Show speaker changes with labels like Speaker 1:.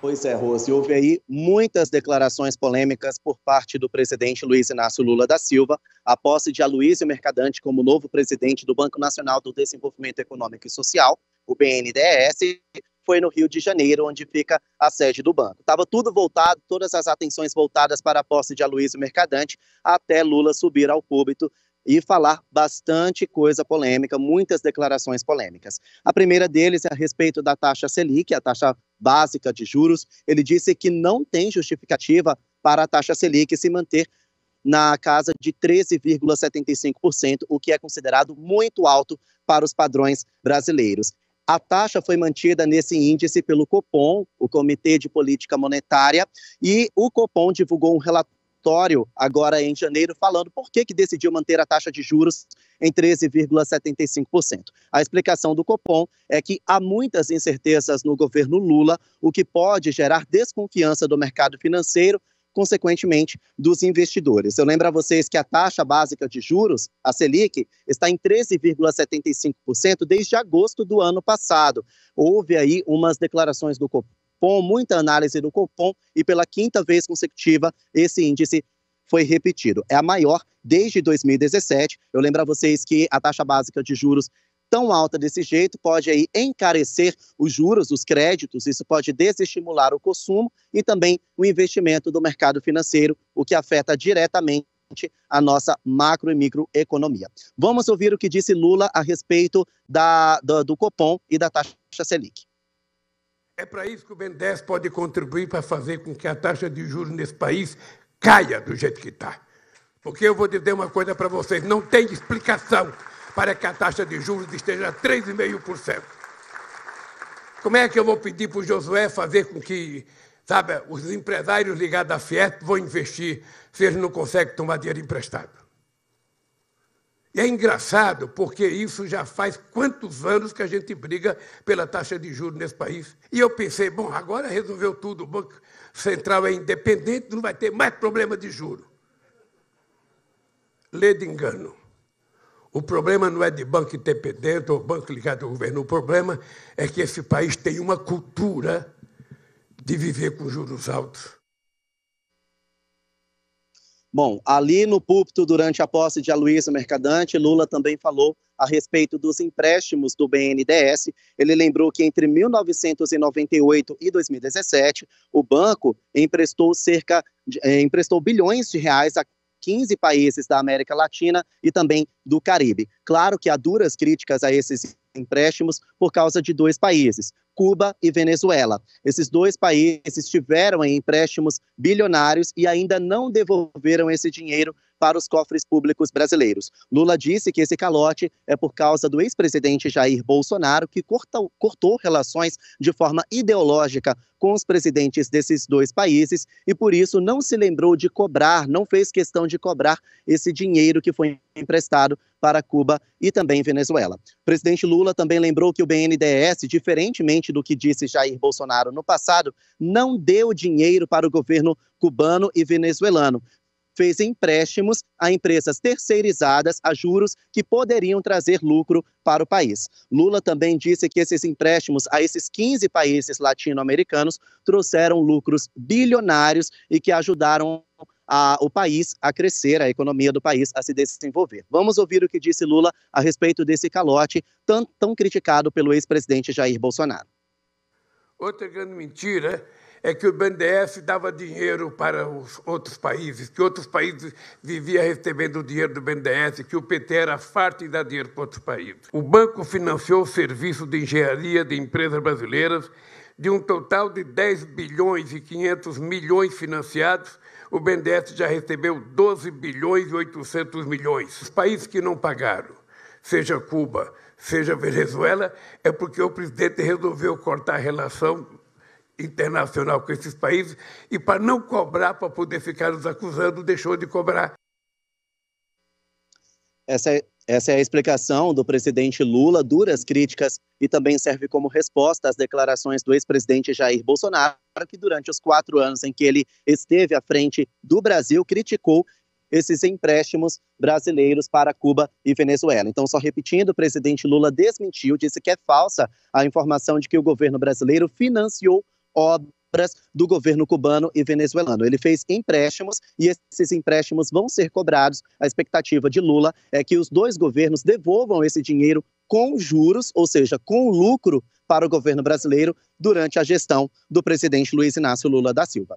Speaker 1: Pois é, Rose, houve aí muitas declarações polêmicas por parte do presidente Luiz Inácio Lula da Silva, a posse de Aloysio Mercadante como novo presidente do Banco Nacional do Desenvolvimento Econômico e Social, o BNDES, foi no Rio de Janeiro, onde fica a sede do banco. Estava tudo voltado, todas as atenções voltadas para a posse de Aloysio Mercadante, até Lula subir ao púlpito e falar bastante coisa polêmica, muitas declarações polêmicas. A primeira deles é a respeito da taxa Selic, a taxa básica de juros. Ele disse que não tem justificativa para a taxa Selic se manter na casa de 13,75%, o que é considerado muito alto para os padrões brasileiros. A taxa foi mantida nesse índice pelo Copom, o Comitê de Política Monetária, e o Copom divulgou um relatório relatório agora em janeiro falando por que, que decidiu manter a taxa de juros em 13,75%. A explicação do Copom é que há muitas incertezas no governo Lula, o que pode gerar desconfiança do mercado financeiro, consequentemente, dos investidores. Eu lembro a vocês que a taxa básica de juros, a Selic, está em 13,75% desde agosto do ano passado. Houve aí umas declarações do Copom Copom, muita análise do Copom, e pela quinta vez consecutiva esse índice foi repetido. É a maior desde 2017. Eu lembro a vocês que a taxa básica de juros tão alta desse jeito pode aí encarecer os juros, os créditos, isso pode desestimular o consumo e também o investimento do mercado financeiro, o que afeta diretamente a nossa macro e microeconomia. Vamos ouvir o que disse Lula a respeito da, do, do Copom e da taxa Selic.
Speaker 2: É para isso que o BNDES pode contribuir para fazer com que a taxa de juros nesse país caia do jeito que está. Porque eu vou dizer uma coisa para vocês: não tem explicação para que a taxa de juros esteja 3,5%. Como é que eu vou pedir para o Josué fazer com que, sabe, os empresários ligados à Fiesp vão investir se eles não conseguem tomar dinheiro emprestado? E é engraçado porque isso já faz quantos anos que a gente briga pela taxa de juros nesse país. E eu pensei, bom, agora resolveu tudo, o Banco Central é independente, não vai ter mais problema de juro. Lê de engano. O problema não é de banco independente ou banco ligado ao governo. O problema é que esse país tem uma cultura de viver com juros altos.
Speaker 1: Bom, ali no púlpito, durante a posse de Aloysio Mercadante, Lula também falou a respeito dos empréstimos do BNDES. Ele lembrou que entre 1998 e 2017, o banco emprestou cerca de, eh, emprestou bilhões de reais a 15 países da América Latina e também do Caribe. Claro que há duras críticas a esses empréstimos por causa de dois países. Cuba e Venezuela. Esses dois países tiveram empréstimos bilionários e ainda não devolveram esse dinheiro para os cofres públicos brasileiros. Lula disse que esse calote é por causa do ex-presidente Jair Bolsonaro, que cortou, cortou relações de forma ideológica com os presidentes desses dois países e, por isso, não se lembrou de cobrar, não fez questão de cobrar esse dinheiro que foi emprestado para Cuba e também Venezuela. O presidente Lula também lembrou que o BNDES, diferentemente do que disse Jair Bolsonaro no passado, não deu dinheiro para o governo cubano e venezuelano fez empréstimos a empresas terceirizadas a juros que poderiam trazer lucro para o país. Lula também disse que esses empréstimos a esses 15 países latino-americanos trouxeram lucros bilionários e que ajudaram a, o país a crescer, a economia do país a se desenvolver. Vamos ouvir o que disse Lula a respeito desse calote tão, tão criticado pelo ex-presidente Jair Bolsonaro.
Speaker 2: Outra grande mentira é é que o BNDES dava dinheiro para os outros países, que outros países viviam recebendo dinheiro do BNDES, que o PT era farto de dar dinheiro para outros países. O banco financiou o serviço de engenharia de empresas brasileiras de um total de 10 bilhões e 500 milhões financiados, o BNDES já recebeu 12 bilhões e 800 milhões. Os países que não pagaram, seja Cuba, seja Venezuela, é porque o presidente resolveu cortar a relação internacional com esses países e, para não cobrar, para poder ficar nos acusando, deixou de
Speaker 1: cobrar. Essa é, essa é a explicação do presidente Lula, duras críticas, e também serve como resposta às declarações do ex-presidente Jair Bolsonaro, que durante os quatro anos em que ele esteve à frente do Brasil, criticou esses empréstimos brasileiros para Cuba e Venezuela. Então, só repetindo, o presidente Lula desmentiu, disse que é falsa a informação de que o governo brasileiro financiou obras do governo cubano e venezuelano. Ele fez empréstimos e esses empréstimos vão ser cobrados. A expectativa de Lula é que os dois governos devolvam esse dinheiro com juros, ou seja, com lucro para o governo brasileiro durante a gestão do presidente Luiz Inácio Lula da Silva.